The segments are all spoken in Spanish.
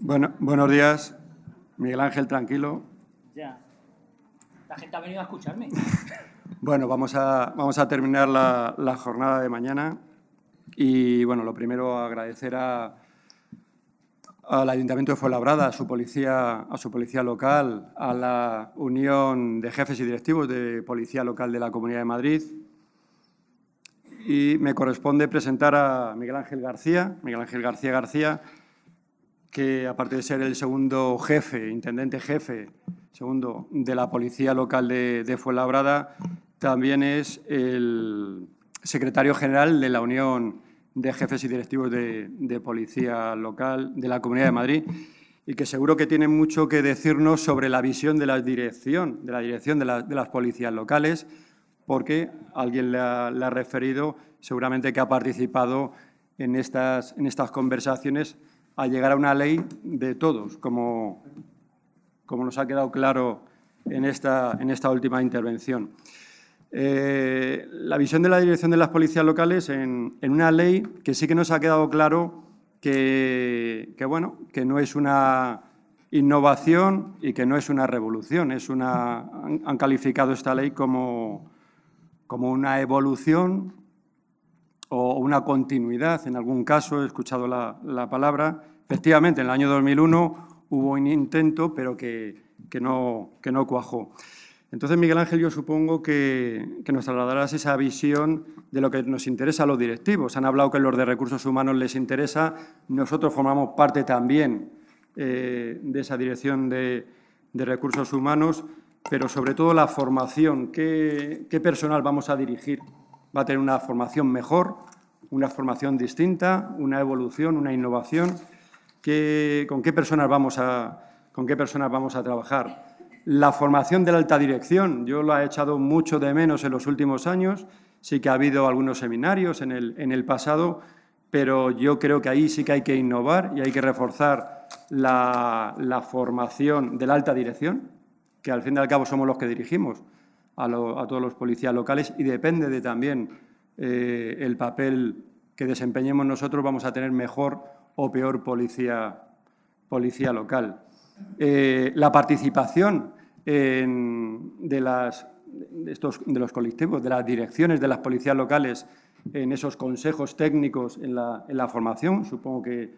Bueno, buenos días. Miguel Ángel, tranquilo. Ya. La gente ha venido a escucharme. bueno, vamos a, vamos a terminar la, jornada de mañana. Y bueno, lo primero agradecer a, al Ayuntamiento de Fuenlabrada, a su policía, a su policía local, a la Unión de Jefes y Directivos de Policía Local de la Comunidad de Madrid, y me corresponde presentar a Miguel Ángel García. Miguel Ángel García García que aparte de ser el segundo jefe, intendente jefe, segundo de la Policía Local de, de Fuenlabrada, también es el secretario general de la Unión de Jefes y Directivos de, Policía Local de la Comunidad de Madrid y que seguro que tiene mucho que decirnos sobre la visión de la dirección de, la dirección de, las policías locales, porque alguien le ha, ha, referido, seguramente que ha participado en estas, en estas conversaciones a llegar a una ley de todos, como, como nos ha quedado claro en esta, en esta última intervención. Eh, la visión de la dirección de las policías locales en, una ley que sí que nos ha quedado claro que, bueno, que no es una innovación y que no es una revolución. Es una, han, calificado esta ley como, como una evolución o una continuidad, en algún caso, he escuchado la, palabra. Efectivamente, en el año 2001 hubo un intento, pero que, no, cuajó. Entonces, Miguel Ángel, yo supongo que, nos trasladarás esa visión de lo que nos interesa a los directivos. Han hablado que los de recursos humanos les interesa. Nosotros formamos parte también eh, de esa dirección de, recursos humanos, pero sobre todo la formación. qué personal vamos a dirigir va a tener una formación mejor, una formación distinta, una evolución, una innovación. con, qué personas vamos a, ¿Con qué personas vamos a trabajar? La formación de la alta dirección, yo la he echado mucho de menos en los últimos años. Sí que ha habido algunos seminarios en el, pasado, pero yo creo que ahí sí que hay que innovar y hay que reforzar la formación de la alta dirección, que al fin y al cabo somos los que dirigimos a, todos los policías locales y depende de también eh, el papel que desempeñemos nosotros, vamos a tener mejor o peor policía, policía local. Eh, la participación de, los colectivos, de las direcciones de las policías locales en esos consejos técnicos en la, formación. Supongo que,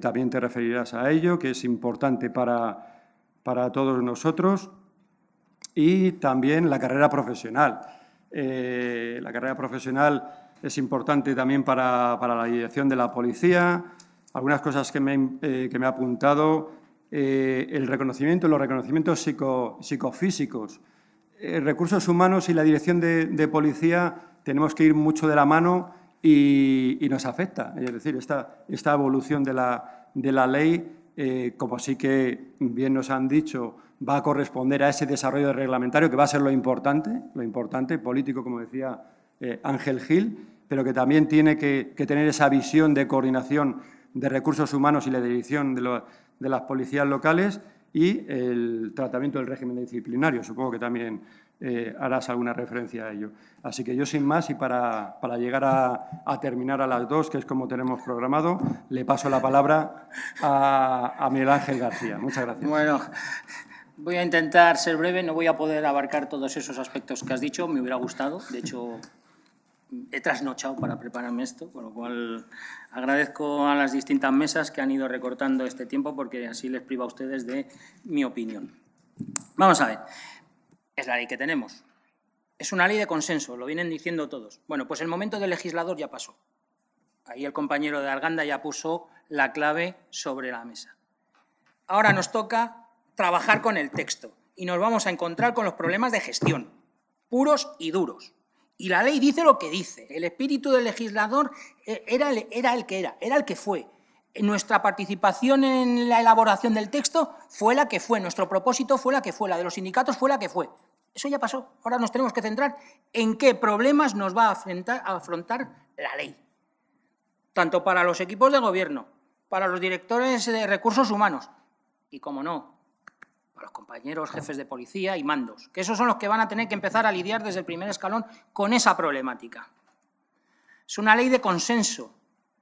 también te referirás a ello, que es importante para todos nosotros y también la carrera profesional. Eh, la carrera profesional es importante también para, para, la dirección de la policía. Algunas cosas que me, eh, que me ha apuntado, eh, el reconocimiento, los reconocimientos psicofísicos. recursos humanos y la dirección de, policía tenemos que ir mucho de la mano y, y nos afecta. Es decir, esta, esta evolución de la, de la ley, como sí que bien nos han dicho, va a corresponder a ese desarrollo reglamentario que va a ser lo importante, lo importante político, como decía eh, Ángel Gil, pero que también tiene que, tener esa visión de coordinación de recursos humanos y la dirección de, las policías locales y el tratamiento del régimen disciplinario. Supongo que también eh, harás alguna referencia a ello. Así que yo sin más y para, llegar a, terminar a las dos, que es como tenemos programado, le paso la palabra a, a Miguel Ángel García. Muchas gracias. Bueno, Voy a intentar ser breve, no voy a poder abarcar todos esos aspectos que has dicho, me hubiera gustado, de hecho he trasnochado para prepararme esto, con lo cual agradezco a las distintas mesas que han ido recortando este tiempo porque así les priva a ustedes de mi opinión. Vamos a ver, es la ley que tenemos, es una ley de consenso, lo vienen diciendo todos. Bueno, pues el momento del legislador ya pasó. Ahí el compañero de Arganda ya puso la clave sobre la mesa. Ahora nos toca trabajar con el texto y nos vamos a encontrar con los problemas de gestión, puros y duros. Y la ley dice lo que dice. El espíritu del legislador eh, era el, que era, era el que fue. Nuestra participación en la elaboración del texto fue la que fue, nuestro propósito fue la que fue, la de los sindicatos fue la que fue. Eso ya pasó. Ahora nos tenemos que centrar en qué problemas nos va a afrontar, a afrontar la ley. Tanto para los equipos de gobierno, para los directores de recursos humanos y, como no, a los compañeros jefes de policía y mandos, que esos son los que van a tener que empezar a lidiar desde el primer escalón con esa problemática. Es una ley de consenso.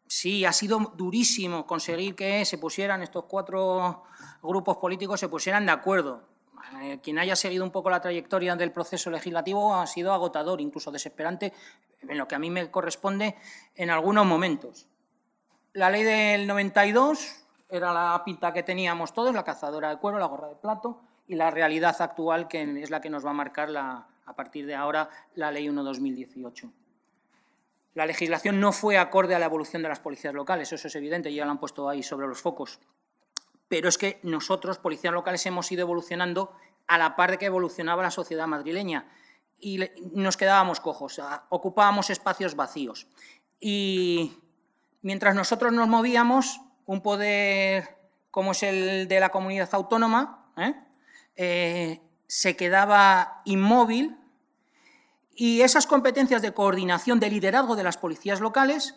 Sí, ha sido durísimo conseguir que se pusieran estos cuatro grupos políticos, se pusieran de acuerdo. Eh, quien haya seguido un poco la trayectoria del proceso legislativo ha sido agotador, incluso desesperante, en lo que a mí me corresponde en algunos momentos. La ley del 92 era la pinta que teníamos todos, la cazadora de cuero, la gorra de plato y la realidad actual que es la que nos va a marcar a partir de ahora la Ley 1-2018. La legislación no fue acorde a la evolución de las policías locales, eso es evidente, ya lo han puesto ahí sobre los focos. Pero es que nosotros, policías locales, hemos ido evolucionando a la par de que evolucionaba la sociedad madrileña y nos quedábamos cojos, ocupábamos espacios vacíos. Y mientras nosotros nos movíamos, un poder como es el de la comunidad autónoma, ¿eh? Eh, se quedaba inmóvil y esas competencias de coordinación, de liderazgo de las policías locales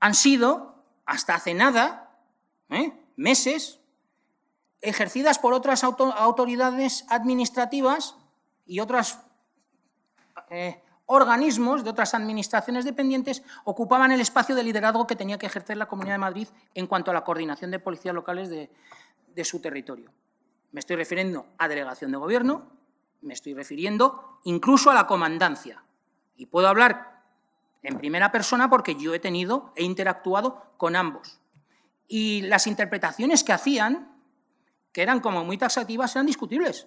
han sido, hasta hace nada, ¿eh? meses, ejercidas por otras autoridades administrativas y otras organismos de otras administraciones dependientes ocupaban el espacio de liderazgo que tenía que ejercer la Comunidad de Madrid en cuanto a la coordinación de policías locales de, su territorio. Me estoy refiriendo a delegación de gobierno, me estoy refiriendo incluso a la comandancia. Y puedo hablar en primera persona porque yo he tenido, e interactuado con ambos. Y las interpretaciones que hacían, que eran como muy taxativas, eran discutibles,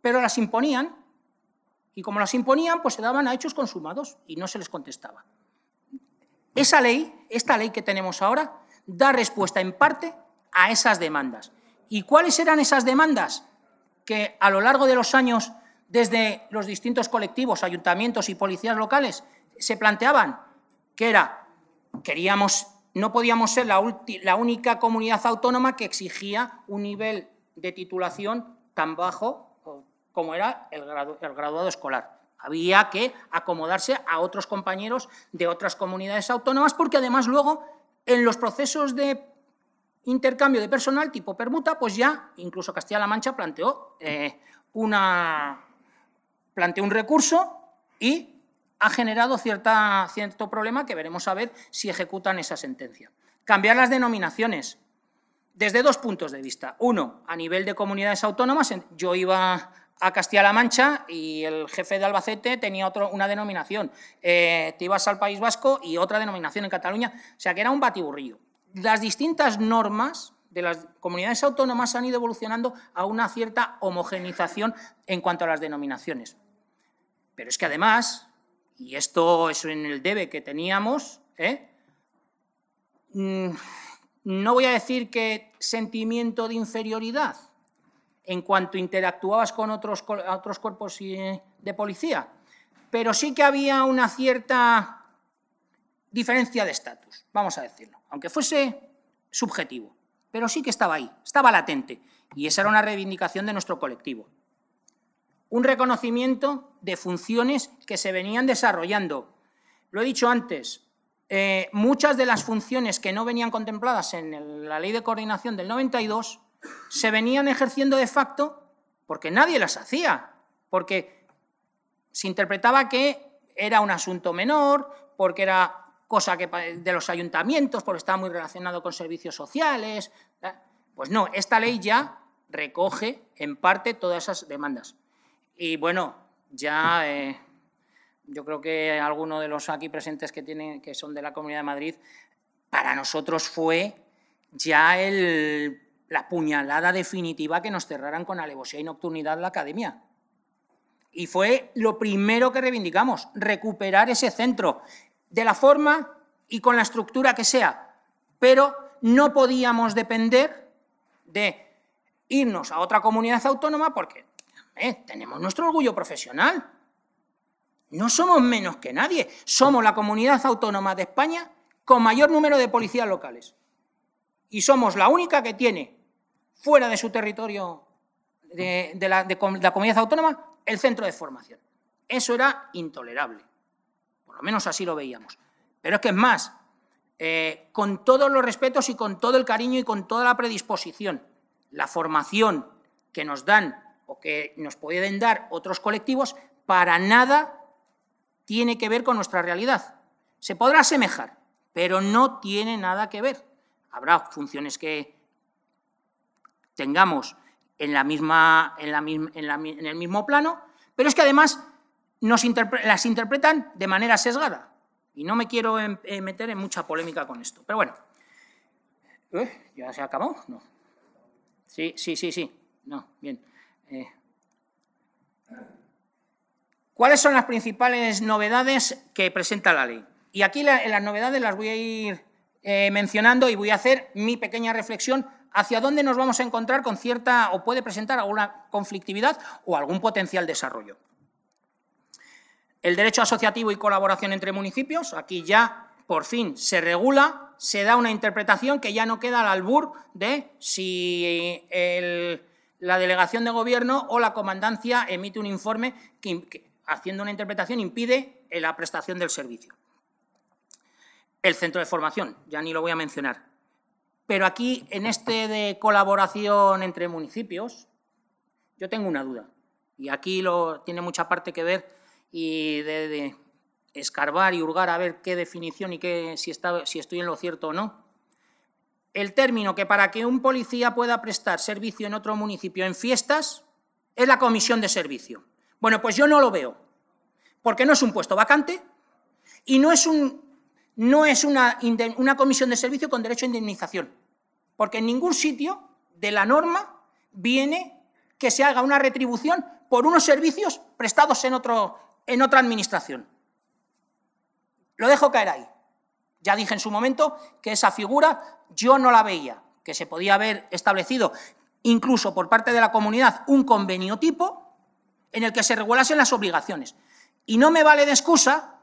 pero las imponían y como las imponían, pues se daban a hechos consumados y no se les contestaba. Esa ley, esta ley que tenemos ahora, da respuesta en parte a esas demandas. ¿Y cuáles eran esas demandas? Que a lo largo de los años, desde los distintos colectivos, ayuntamientos y policías locales, se planteaban que era, queríamos, no podíamos ser la, la única comunidad autónoma que exigía un nivel de titulación tan bajo como era el, graduado escolar. Había que acomodarse a otros compañeros de otras comunidades autónomas porque además luego en los procesos de intercambio de personal tipo permuta, pues ya incluso Castilla-La Mancha planteó, eh, una, planteó un recurso y ha generado cierta, cierto problema que veremos a ver si ejecutan esa sentencia. Cambiar las denominaciones desde dos puntos de vista. Uno, a nivel de comunidades autónomas, yo iba a Castilla-La Mancha y el jefe de Albacete tenía otro, una denominación. Eh, te ibas al País Vasco y otra denominación en Cataluña. O sea, que era un batiburrillo. Las distintas normas de las comunidades autónomas han ido evolucionando a una cierta homogenización en cuanto a las denominaciones. Pero es que además, y esto es en el debe que teníamos, ¿eh? mm, no voy a decir que sentimiento de inferioridad, en cuanto interactuabas con otros, cuerpos eh, de policía, pero sí que había una cierta diferencia de estatus, vamos a decirlo, aunque fuese subjetivo, pero sí que estaba ahí, estaba latente, y esa era una reivindicación de nuestro colectivo. Un reconocimiento de funciones que se venían desarrollando. Lo he dicho antes, eh, muchas de las funciones que no venían contempladas en la Ley de Coordinación del 92 se venían ejerciendo de facto porque nadie las hacía, porque se interpretaba que era un asunto menor, porque era cosa que de los ayuntamientos, porque estaba muy relacionado con servicios sociales. Pues no, esta ley ya recoge en parte todas esas demandas. Y bueno, ya eh, yo creo que alguno de los aquí presentes que, tienen, que son de la Comunidad de Madrid, para nosotros fue ya el la puñalada definitiva que nos cerraran con alevosía y nocturnidad la academia. Y fue lo primero que reivindicamos, recuperar ese centro, de la forma y con la estructura que sea, pero no podíamos depender de irnos a otra comunidad autónoma porque tenemos nuestro orgullo profesional. No somos menos que nadie, somos la comunidad autónoma de España con mayor número de policías locales. Y somos la única que tiene fuera de su territorio de, la, comunidad autónoma el centro de formación. Eso era intolerable, por lo menos así lo veíamos. Pero es que es más, eh, con todos los respetos y con todo el cariño y con toda la predisposición, la formación que nos dan o que nos pueden dar otros colectivos, para nada tiene que ver con nuestra realidad. Se podrá asemejar, pero no tiene nada que ver. Habrá funciones que, tengamos en, la misma, en, en, el mismo plano, pero es que además nos las interpretan de manera sesgada. Y no me quiero em-, eh, meter en mucha polémica con esto. Pero bueno. ¿Eh? ¿Ya se acabó? No. Sí, sí, sí, sí. No, bien. Eh. ¿Cuáles son las principales novedades que presenta la ley? Y aquí las novedades las voy a ir eh, mencionando y voy a hacer mi pequeña reflexión hacia dónde nos vamos a encontrar con cierta o puede presentar alguna conflictividad o algún potencial desarrollo. El derecho asociativo y colaboración entre municipios, aquí ya por fin se regula, se da una interpretación que ya no queda al albur de si la delegación de gobierno o la comandancia emite un informe que haciendo una interpretación impide la prestación del servicio el centro de formación, ya ni lo voy a mencionar. Pero aquí, en este de colaboración entre municipios, yo tengo una duda. Y aquí lo, tiene mucha parte que ver y de, escarbar y hurgar a ver qué definición y qué, si, si estoy en lo cierto o no. El término que para que un policía pueda prestar servicio en otro municipio en fiestas es la comisión de servicio. Bueno, pues yo no lo veo, porque no es un puesto vacante y no es un no es una, comisión de servicio con derecho a indemnización, porque en ningún sitio de la norma viene que se haga una retribución por unos servicios prestados en, otro, en otra administración. Lo dejo caer ahí. Ya dije en su momento que esa figura yo no la veía, que se podía haber establecido incluso por parte de la comunidad un convenio tipo en el que se regulasen las obligaciones. Y no me vale de excusa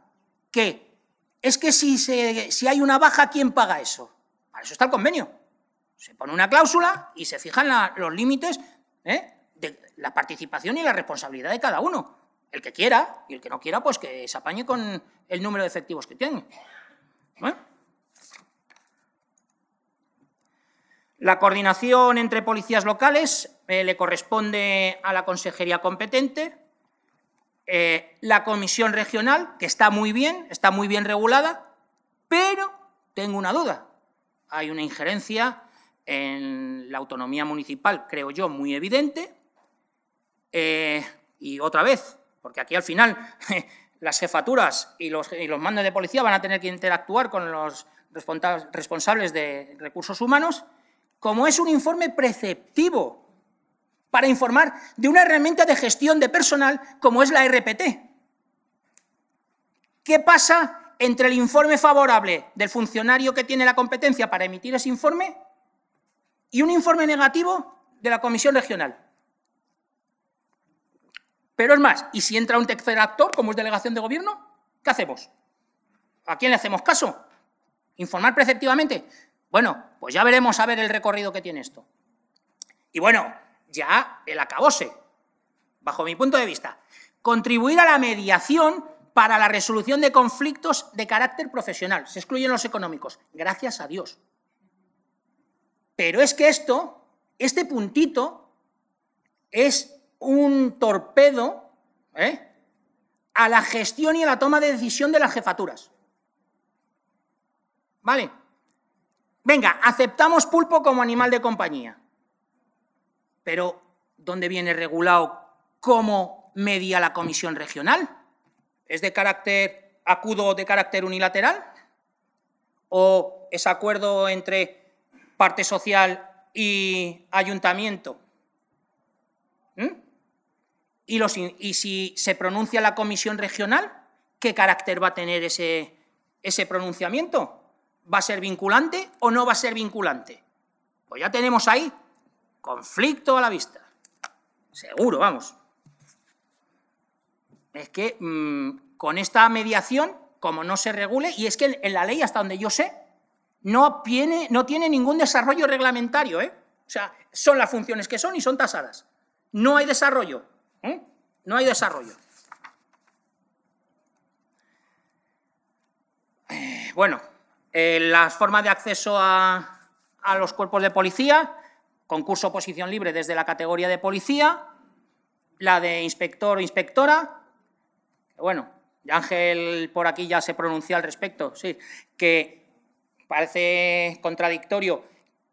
que es que si, hay una baja, ¿quién paga eso? Para eso está el convenio. Se pone una cláusula y se fijan los límites ¿eh? de la participación y la responsabilidad de cada uno. El que quiera y el que no quiera, pues que se apañe con el número de efectivos que tiene. ¿Eh? La coordinación entre policías locales eh, le corresponde a la consejería competente eh, la comisión regional, que está muy bien, está muy bien regulada, pero tengo una duda. Hay una injerencia en la autonomía municipal, creo yo, muy evidente. Eh, y otra vez, porque aquí al final las jefaturas y los mandos de policía van a tener que interactuar con los responsables de recursos humanos, como es un informe preceptivo para informar de una herramienta de gestión de personal como es la RPT. ¿Qué pasa entre el informe favorable del funcionario que tiene la competencia para emitir ese informe y un informe negativo de la comisión regional? Pero es más, ¿y si entra un tercer actor, como es delegación de gobierno? ¿Qué hacemos? ¿A quién le hacemos caso? ¿Informar preceptivamente? Bueno, pues ya veremos a ver el recorrido que tiene esto. Y bueno, ya el acabose, bajo mi punto de vista. Contribuir a la mediación para la resolución de conflictos de carácter profesional. Se excluyen los económicos, gracias a Dios. Pero es que esto, este puntito, es un torpedo ¿eh? a la gestión y a la toma de decisión de las jefaturas. ¿Vale? Venga, aceptamos pulpo como animal de compañía. Pero, ¿dónde viene regulado cómo media la comisión regional? ¿Es de carácter acudo de carácter unilateral? ¿O es acuerdo entre parte social y ayuntamiento? ¿Mm? ¿Y, si se pronuncia la comisión regional, qué carácter va a tener ese, ese pronunciamiento? ¿Va a ser vinculante o no va a ser vinculante? Pues ya tenemos ahí Conflicto a la vista. Seguro, vamos. Es que mm, con esta mediación, como no se regule, y es que en la ley, hasta donde yo sé, no tiene, no tiene ningún desarrollo reglamentario, ¿eh? O sea, son las funciones que son y son tasadas. No hay desarrollo, ¿eh? No hay desarrollo. Eh, bueno, las formas de acceso a, a los cuerpos de policía, concurso posición libre desde la categoría de policía, la de inspector o inspectora, bueno, Ángel por aquí ya se pronunció al respecto, sí, que parece contradictorio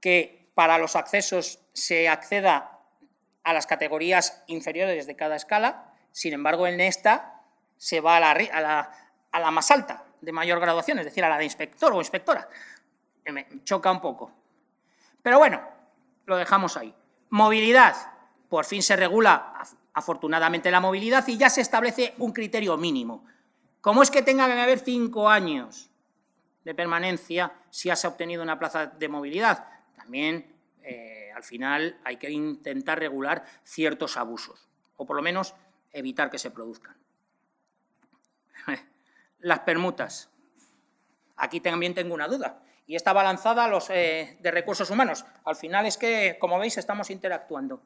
que para los accesos se acceda a las categorías inferiores de cada escala, sin embargo, en esta se va a la más alta, de mayor graduación, es decir, a la de inspector o inspectora. Me choca un poco. Pero bueno, lo dejamos ahí. Movilidad, por fin se regula afortunadamente la movilidad y ya se establece un criterio mínimo. ¿Cómo es que tenga que haber cinco años de permanencia si has obtenido una plaza de movilidad? También, eh, al final, hay que intentar regular ciertos abusos, o por lo menos evitar que se produzcan. Las permutas. Aquí también tengo una duda y está balanzada los eh, de recursos humanos. Al final es que, como veis, estamos interactuando.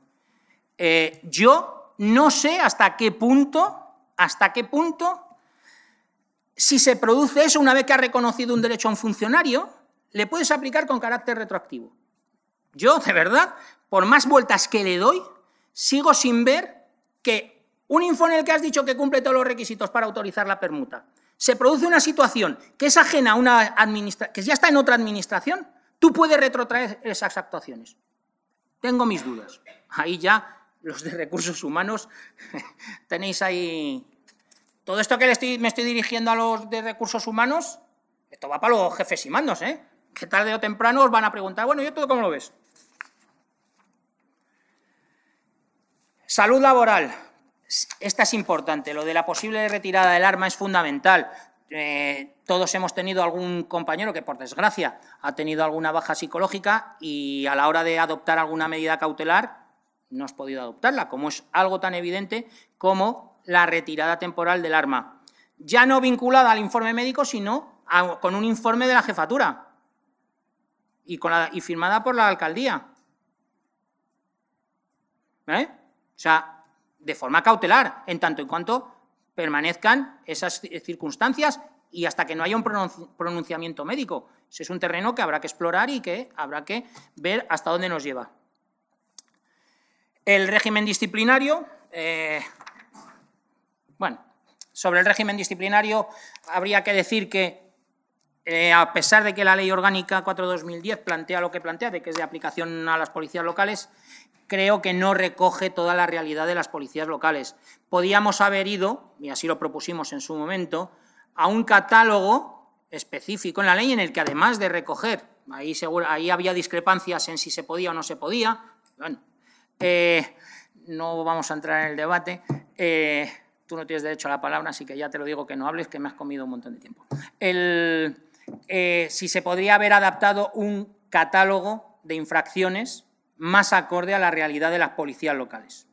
Eh, yo no sé hasta qué punto, hasta qué punto, si se produce eso una vez que ha reconocido un derecho a un funcionario, le puedes aplicar con carácter retroactivo. Yo, de verdad, por más vueltas que le doy, sigo sin ver que un informe el que has dicho que cumple todos los requisitos para autorizar la permuta, se produce una situación que es ajena a una administración, que ya está en otra administración, tú puedes retrotraer esas actuaciones. Tengo mis dudas. Ahí ya los de recursos humanos tenéis ahí... Todo esto que le estoy, me estoy dirigiendo a los de recursos humanos, esto va para los jefes y mandos, ¿eh? Que tarde o temprano os van a preguntar, bueno, ¿yo todo cómo lo ves? Salud laboral esta es importante, lo de la posible retirada del arma es fundamental. Eh, todos hemos tenido algún compañero que, por desgracia, ha tenido alguna baja psicológica y a la hora de adoptar alguna medida cautelar no has podido adoptarla, como es algo tan evidente como la retirada temporal del arma. Ya no vinculada al informe médico, sino con un informe de la jefatura y, con la, y firmada por la alcaldía. ¿Vale? ¿Eh? O sea, de forma cautelar, en tanto en cuanto permanezcan esas circunstancias y hasta que no haya un pronunciamiento médico. Ese es un terreno que habrá que explorar y que habrá que ver hasta dónde nos lleva. El régimen disciplinario, eh, bueno, sobre el régimen disciplinario habría que decir que, eh, a pesar de que la Ley Orgánica 4 plantea lo que plantea, de que es de aplicación a las policías locales, creo que no recoge toda la realidad de las policías locales. Podíamos haber ido, y así lo propusimos en su momento, a un catálogo específico en la ley en el que además de recoger, ahí, ahí había discrepancias en si se podía o no se podía, bueno, eh, no vamos a entrar en el debate, eh, tú no tienes derecho a la palabra, así que ya te lo digo que no hables, que me has comido un montón de tiempo. Eh, si se podría haber adaptado un catálogo de infracciones más acorde a la realidad de las policías locales.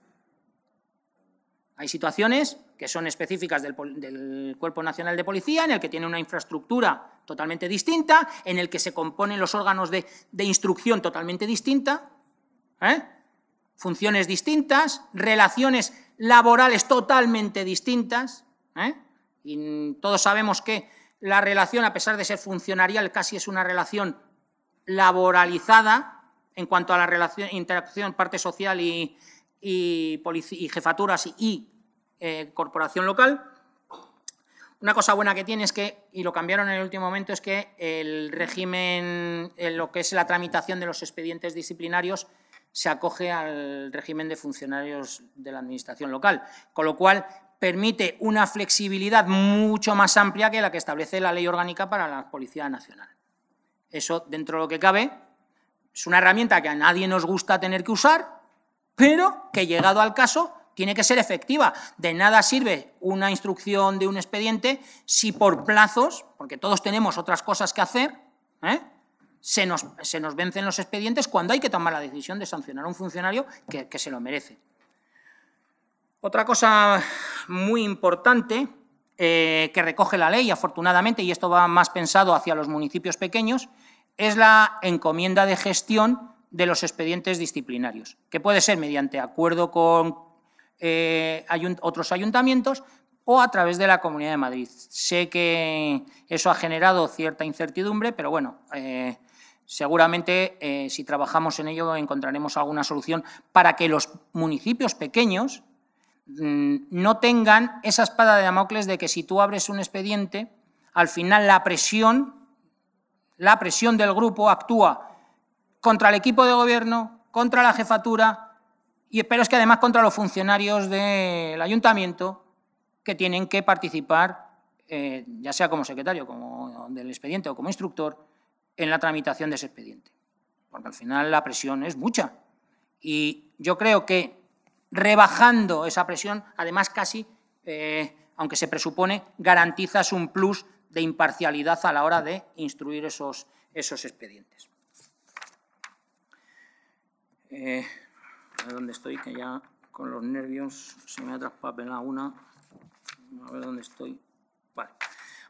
Hay situaciones que son específicas del, Cuerpo Nacional de Policía, en el que tiene una infraestructura totalmente distinta, en el que se componen los órganos de, instrucción totalmente distinta, ¿eh? funciones distintas, relaciones laborales totalmente distintas. ¿eh? Y todos sabemos que la relación, a pesar de ser funcionarial, casi es una relación laboralizada, en cuanto a la relación, interacción parte social y, y, y jefaturas y eh, corporación local. Una cosa buena que tiene es que, y lo cambiaron en el último momento, es que el régimen, lo que es la tramitación de los expedientes disciplinarios, se acoge al régimen de funcionarios de la Administración local, con lo cual permite una flexibilidad mucho más amplia que la que establece la Ley Orgánica para la Policía Nacional. Eso, dentro de lo que cabe, es una herramienta que a nadie nos gusta tener que usar, pero que llegado al caso tiene que ser efectiva. De nada sirve una instrucción de un expediente si por plazos, porque todos tenemos otras cosas que hacer, ¿eh? se, nos, vencen los expedientes cuando hay que tomar la decisión de sancionar a un funcionario que, se lo merece. Otra cosa muy importante eh, que recoge la ley, afortunadamente, y esto va más pensado hacia los municipios pequeños, es la encomienda de gestión de los expedientes disciplinarios, que puede ser mediante acuerdo con eh, otros ayuntamientos o a través de la Comunidad de Madrid. Sé que eso ha generado cierta incertidumbre, pero bueno, eh, seguramente eh, si trabajamos en ello encontraremos alguna solución para que los municipios pequeños mm, no tengan esa espada de Damocles de que si tú abres un expediente, al final la presión la presión del grupo actúa contra el equipo de gobierno, contra la jefatura, y pero es que además contra los funcionarios del ayuntamiento que tienen que participar, eh, ya sea como secretario como del expediente o como instructor, en la tramitación de ese expediente. Porque al final la presión es mucha. Y yo creo que rebajando esa presión, además casi, eh, aunque se presupone, garantizas un plus de imparcialidad a la hora de instruir esos, esos expedientes. Eh, a ver dónde estoy, que ya con los nervios se me ha traspapelado una. A ver dónde estoy. Vale.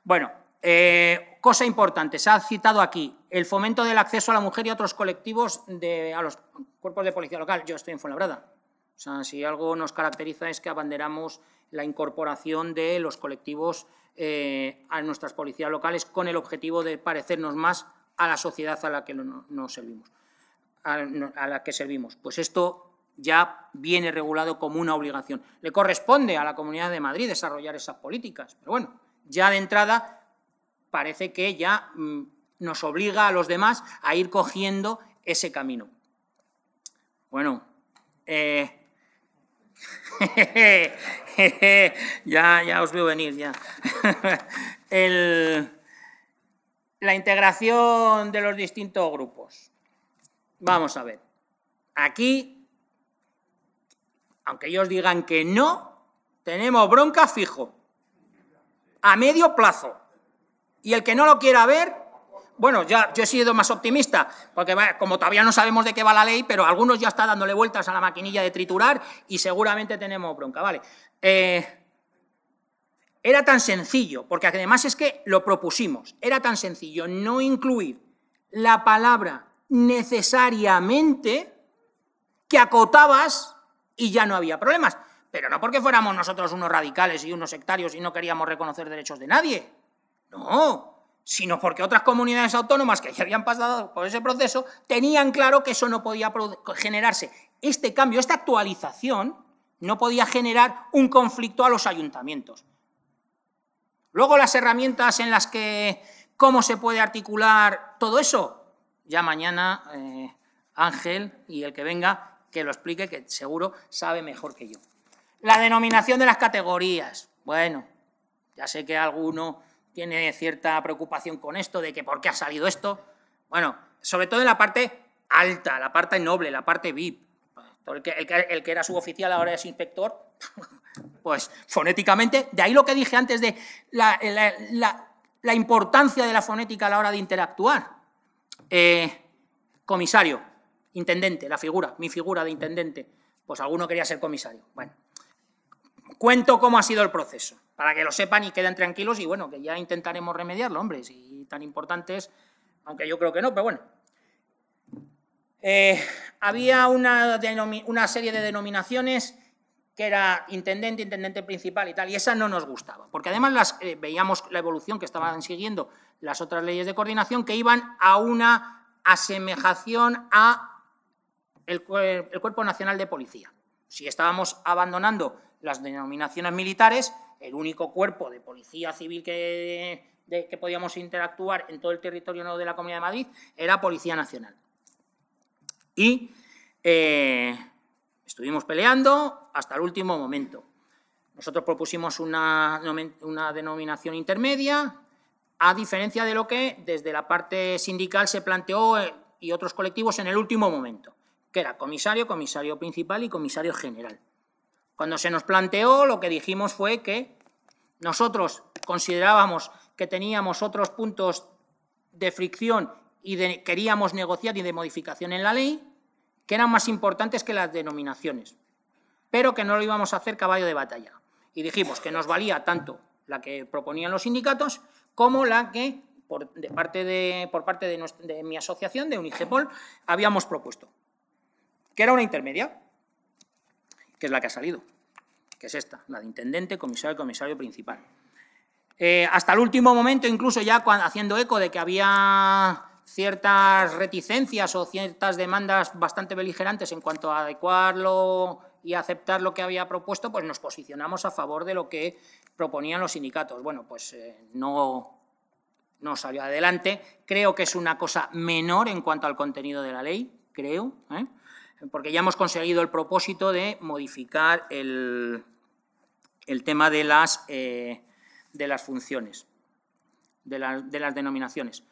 Bueno, eh, cosa importante, se ha citado aquí el fomento del acceso a la mujer y a otros colectivos de, a los cuerpos de policía local. Yo estoy en Fuenlabrada. O sea, si algo nos caracteriza es que abanderamos la incorporación de los colectivos eh, a nuestras policías locales con el objetivo de parecernos más a la sociedad a la que nos servimos, a, la que servimos. Pues esto ya viene regulado como una obligación. Le corresponde a la Comunidad de Madrid desarrollar esas políticas, pero bueno, ya de entrada parece que ya mm, nos obliga a los demás a ir cogiendo ese camino. Bueno, eh... ya, ya os veo venir, ya. la integración de los distintos grupos. Vamos a ver. Aquí, aunque ellos digan que no, tenemos bronca fijo, a medio plazo. Y el que no lo quiera ver, bueno, ya, yo he sido más optimista, porque como todavía no sabemos de qué va la ley, pero algunos ya está dándole vueltas a la maquinilla de triturar y seguramente tenemos bronca, ¿vale? Eh, era tan sencillo, porque además es que lo propusimos, era tan sencillo no incluir la palabra necesariamente que acotabas y ya no había problemas. Pero no porque fuéramos nosotros unos radicales y unos sectarios y no queríamos reconocer derechos de nadie. No, sino porque otras comunidades autónomas que ya habían pasado por ese proceso tenían claro que eso no podía generarse. Este cambio, esta actualización, no podía generar un conflicto a los ayuntamientos. Luego las herramientas en las que, cómo se puede articular todo eso, ya mañana eh, Ángel y el que venga que lo explique, que seguro sabe mejor que yo. La denominación de las categorías. Bueno, ya sé que alguno tiene cierta preocupación con esto, de que por qué ha salido esto. Bueno, sobre todo en la parte alta, la parte noble, la parte VIP el que, era suboficial ahora es inspector, pues fonéticamente, de ahí lo que dije antes de la, importancia de la fonética a la hora de interactuar. Eh, comisario, intendente, la figura, mi figura de intendente, pues alguno quería ser comisario. Bueno, cuento cómo ha sido el proceso, para que lo sepan y queden tranquilos y bueno, que ya intentaremos remediarlo, hombre, si tan importante es, aunque yo creo que no, pero bueno, eh, había una, serie de denominaciones que era intendente, intendente principal y tal, y esa no nos gustaba, porque además eh, veíamos la evolución que estaban siguiendo las otras leyes de coordinación que iban a una asemejación a Cuerpo Nacional de Policía. Si estábamos abandonando las denominaciones militares, el único cuerpo de policía civil que podíamos interactuar en todo el territorio de la Comunidad de Madrid era Policía Nacional. Y eh, estuvimos peleando hasta el último momento. Nosotros propusimos una, una denominación intermedia, a diferencia de lo que desde la parte sindical se planteó eh, y otros colectivos en el último momento, que era comisario, comisario principal y comisario general. Cuando se nos planteó, lo que dijimos fue que nosotros considerábamos que teníamos otros puntos de fricción y queríamos negociar y de modificación en la ley, que eran más importantes que las denominaciones, pero que no lo íbamos a hacer caballo de batalla. Y dijimos que nos valía tanto la que proponían los sindicatos como la que, por, de parte, de, por parte de, mi asociación, de Unicepol, habíamos propuesto, que era una intermedia, que es la que ha salido, que es esta, la de intendente, comisario y comisario principal. Eh, hasta el último momento, incluso ya haciendo eco de que había ciertas reticencias o ciertas demandas bastante beligerantes en cuanto a adecuarlo y aceptar lo que había propuesto, pues nos posicionamos a favor de lo que proponían los sindicatos. Bueno, pues eh, no, no salió adelante. Creo que es una cosa menor en cuanto al contenido de la ley, creo, ¿eh? porque ya hemos conseguido el propósito de modificar el, tema de las, eh, de las funciones, de las denominaciones.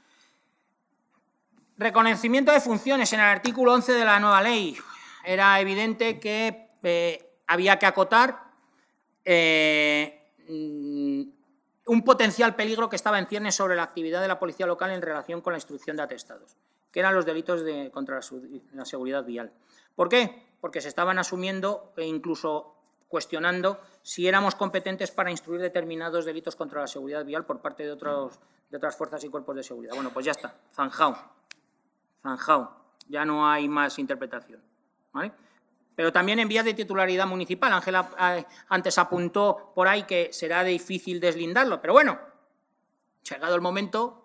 Reconocimiento de funciones. En el artículo 11 de la nueva ley era evidente que eh, había que acotar eh, un potencial peligro que estaba en ciernes sobre la actividad de la policía local en relación con la instrucción de atestados, que eran los delitos contra la, seguridad vial. ¿Por qué? Porque se estaban asumiendo e incluso cuestionando si éramos competentes para instruir determinados delitos contra la seguridad vial por parte de, otros, de otras fuerzas y cuerpos de seguridad. Bueno, pues ya está, zanjao zanjado, ya no hay más interpretación. ¿vale? Pero también en vías de titularidad municipal. Ángela eh, antes apuntó por ahí que será difícil deslindarlo, pero bueno, llegado el momento,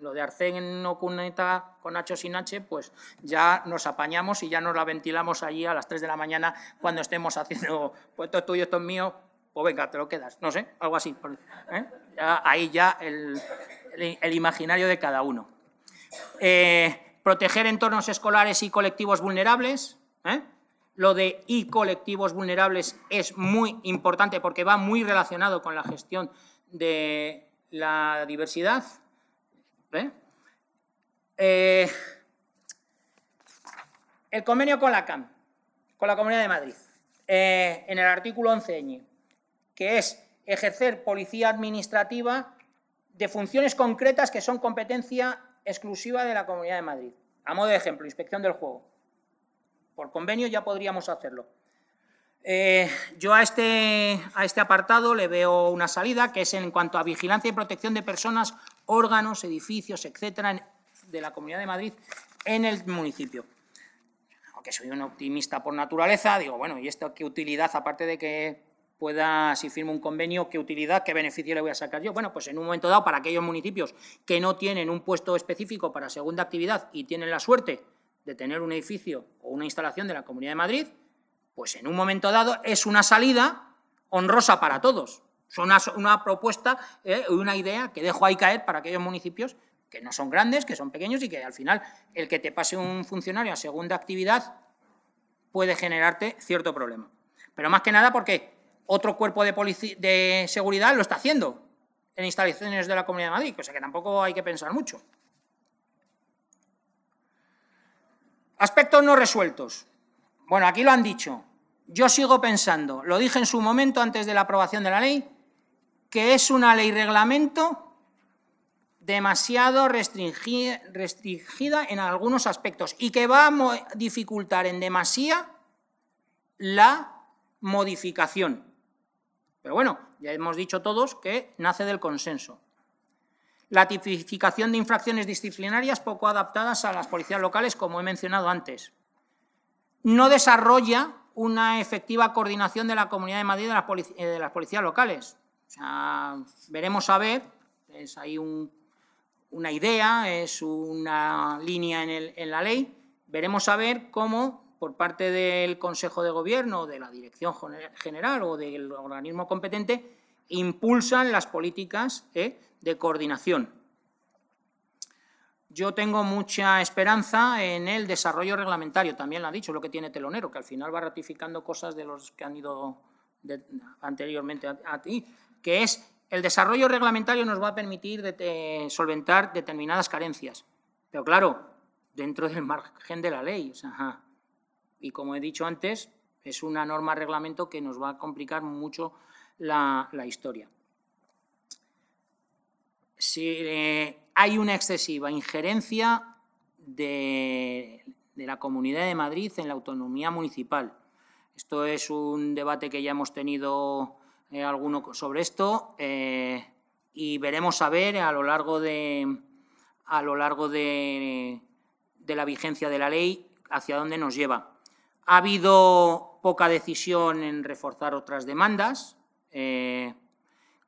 lo de Arcén no cuneta con o sin H, pues ya nos apañamos y ya nos la ventilamos allí a las 3 de la mañana cuando estemos haciendo, pues esto es tuyo, esto mío, pues venga, te lo quedas, no sé, algo así. ¿eh? ahí ya el, imaginario de cada uno. Eh, proteger entornos escolares y colectivos vulnerables. ¿eh? Lo de y colectivos vulnerables es muy importante porque va muy relacionado con la gestión de la diversidad. ¿eh? Eh, el convenio con la CAM, con la Comunidad de Madrid, en el artículo 11 que es ejercer policía administrativa de funciones concretas que son competencia exclusiva de la Comunidad de Madrid. A modo de ejemplo, inspección del juego. Por convenio ya podríamos hacerlo. Eh, yo a este, a este apartado le veo una salida, que es en cuanto a vigilancia y protección de personas, órganos, edificios, etcétera, de la Comunidad de Madrid en el municipio. Aunque soy un optimista por naturaleza, digo, bueno, ¿y esto qué utilidad, aparte de que pueda, si firmo un convenio, qué utilidad, qué beneficio le voy a sacar yo. Bueno, pues en un momento dado, para aquellos municipios que no tienen un puesto específico para segunda actividad y tienen la suerte de tener un edificio o una instalación de la Comunidad de Madrid, pues en un momento dado es una salida honrosa para todos. Es una, propuesta, eh, una idea que dejo ahí caer para aquellos municipios que no son grandes, que son pequeños y que al final el que te pase un funcionario a segunda actividad puede generarte cierto problema. Pero más que nada porque otro cuerpo de, de seguridad lo está haciendo en instalaciones de la Comunidad de Madrid, o sea que tampoco hay que pensar mucho. Aspectos no resueltos. Bueno, aquí lo han dicho. Yo sigo pensando, lo dije en su momento antes de la aprobación de la ley, que es una ley reglamento demasiado restringida en algunos aspectos y que va a dificultar en demasía la modificación. Pero bueno, ya hemos dicho todos que nace del consenso. La tipificación de infracciones disciplinarias poco adaptadas a las policías locales, como he mencionado antes. No desarrolla una efectiva coordinación de la Comunidad de Madrid de las, eh, policías locales. O sea, veremos a ver, es ahí una idea, es una línea en la ley, veremos a ver cómo por parte del Consejo de Gobierno, de la Dirección General o del organismo competente, impulsan las políticas ¿eh? de coordinación. Yo tengo mucha esperanza en el desarrollo reglamentario, también lo ha dicho, lo que tiene Telonero, que al final va ratificando cosas de los que han ido anteriormente a, ti, que es el desarrollo reglamentario nos va a permitir eh, solventar determinadas carencias. Pero claro, dentro del margen de la ley. O sea, y como he dicho antes, es una norma reglamento que nos va a complicar mucho la, historia. Si eh, hay una excesiva injerencia de, la Comunidad de Madrid en la autonomía municipal. Esto es un debate que ya hemos tenido eh, alguno sobre esto eh, y veremos a ver a lo largo de a lo largo de la vigencia de la ley hacia dónde nos lleva. Ha habido poca decisión en reforzar otras demandas, eh,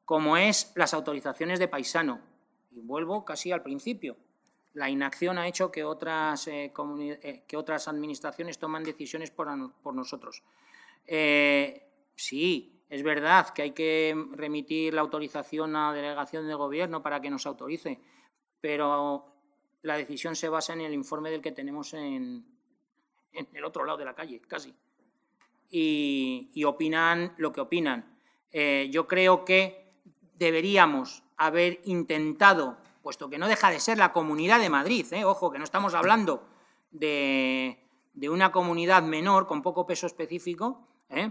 como es las autorizaciones de paisano. Y vuelvo casi al principio. La inacción ha hecho que otras, eh, eh, que otras administraciones toman decisiones por, nosotros. sí, es verdad que hay que remitir la autorización a delegación de gobierno para que nos autorice, pero la decisión se basa en el informe del que tenemos en, en el otro lado de la calle, casi. Y, opinan lo que opinan. Eh, yo creo que deberíamos haber intentado, puesto que no deja de ser la Comunidad de Madrid, eh, ojo, que no estamos hablando de, una comunidad menor con poco peso específico, eh,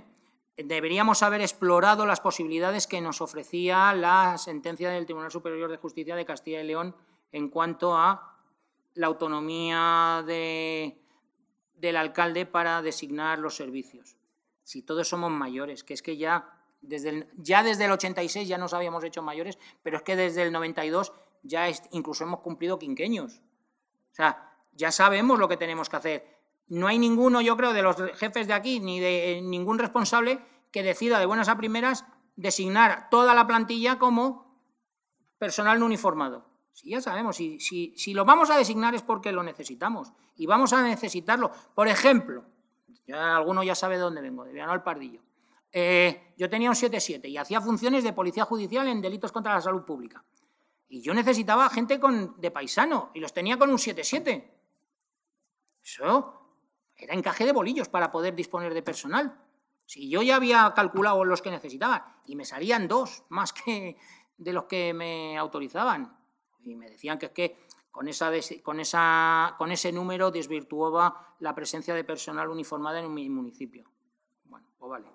deberíamos haber explorado las posibilidades que nos ofrecía la sentencia del Tribunal Superior de Justicia de Castilla y León en cuanto a la autonomía de, del alcalde para designar los servicios. Si todos somos mayores, que es que ya desde el, ya desde el 86 ya nos habíamos hecho mayores, pero es que desde el 92 ya incluso hemos cumplido quinqueños. O sea, ya sabemos lo que tenemos que hacer. No hay ninguno, yo creo, de los jefes de aquí, ni de eh, ningún responsable que decida de buenas a primeras designar toda la plantilla como personal no uniformado. Si ya sabemos, si, si, lo vamos a designar es porque lo necesitamos y vamos a necesitarlo. Por ejemplo, ya, alguno ya sabe de dónde vengo, de Viano al Pardillo. Eh, yo tenía un 7-7 y hacía funciones de policía judicial en delitos contra la salud pública. Y yo necesitaba gente de paisano y los tenía con un 7-7. Eso era encaje de bolillos para poder disponer de personal. Si yo ya había calculado los que necesitaba y me salían dos más que de los que me autorizaban. Y me decían que es que con, esa, con, esa, con ese número desvirtuaba la presencia de personal uniformada en mi municipio. Bueno, pues vale.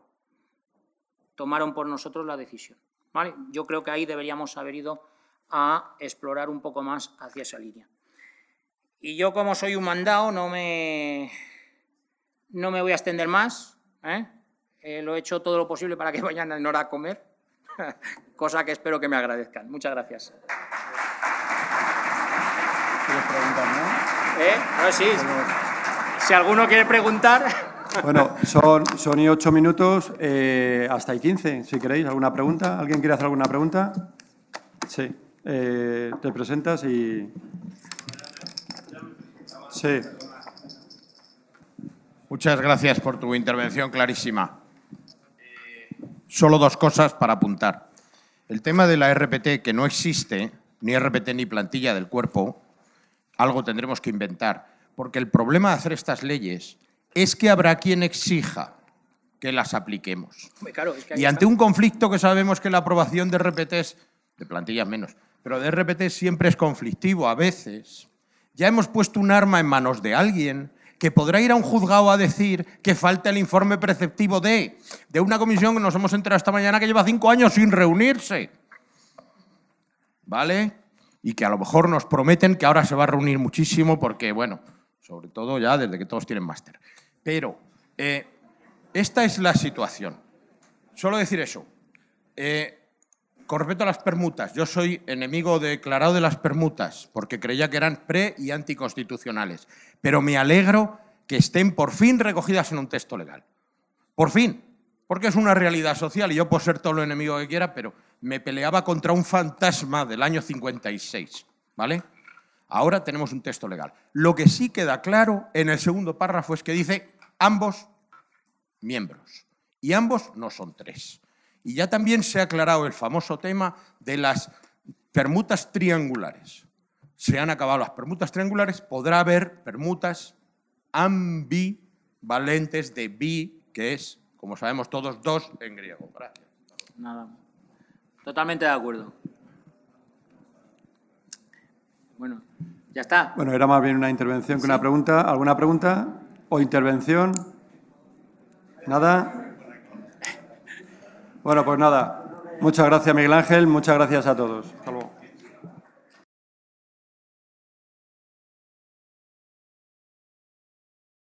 Tomaron por nosotros la decisión. ¿vale? Yo creo que ahí deberíamos haber ido a explorar un poco más hacia esa línea. Y yo, como soy un mandado, no me, no me voy a extender más. ¿eh? Eh, lo he hecho todo lo posible para que vayan en hora a comer, cosa que espero que me agradezcan. Muchas gracias. Si ¿no? No, ¿Eh? ah, sí. Si alguno quiere preguntar. Bueno, son, son y ocho minutos, eh, hasta y quince, si queréis. ¿Alguna pregunta? ¿Alguien quiere hacer alguna pregunta? Sí. Eh, te presentas y. Sí. Muchas gracias por tu intervención clarísima. Solo dos cosas para apuntar. El tema de la RPT, que no existe, ni RPT ni plantilla del cuerpo, algo tendremos que inventar, porque el problema de hacer estas leyes es que habrá quien exija que las apliquemos. y ante un conflicto que sabemos que la aprobación de RPTs, de plantillas menos, pero de RPT siempre es conflictivo a veces, ya hemos puesto un arma en manos de alguien que podrá ir a un juzgado a decir que falta el informe preceptivo de, de una comisión que nos hemos enterado esta mañana que lleva cinco años sin reunirse. ¿Vale? y que a lo mejor nos prometen que ahora se va a reunir muchísimo porque, bueno, sobre todo ya desde que todos tienen máster. Pero eh, esta es la situación. Solo decir eso. Eh, con respecto a las permutas, yo soy enemigo declarado de las permutas porque creía que eran pre y anticonstitucionales, pero me alegro que estén por fin recogidas en un texto legal. Por fin, porque es una realidad social y yo puedo ser todo lo enemigo que quiera, pero me peleaba contra un fantasma del año 56, ¿vale? Ahora tenemos un texto legal. Lo que sí queda claro en el segundo párrafo es que dice ambos miembros. Y ambos no son tres. Y ya también se ha aclarado el famoso tema de las permutas triangulares. Se han acabado las permutas triangulares, podrá haber permutas ambivalentes de bi, que es, como sabemos todos, dos en griego. Gracias. Nada Totalmente de acuerdo. Bueno, ya está. Bueno, era más bien una intervención que una pregunta. ¿Alguna pregunta o intervención? ¿Nada? Bueno, pues nada. Muchas gracias, Miguel Ángel. Muchas gracias a todos.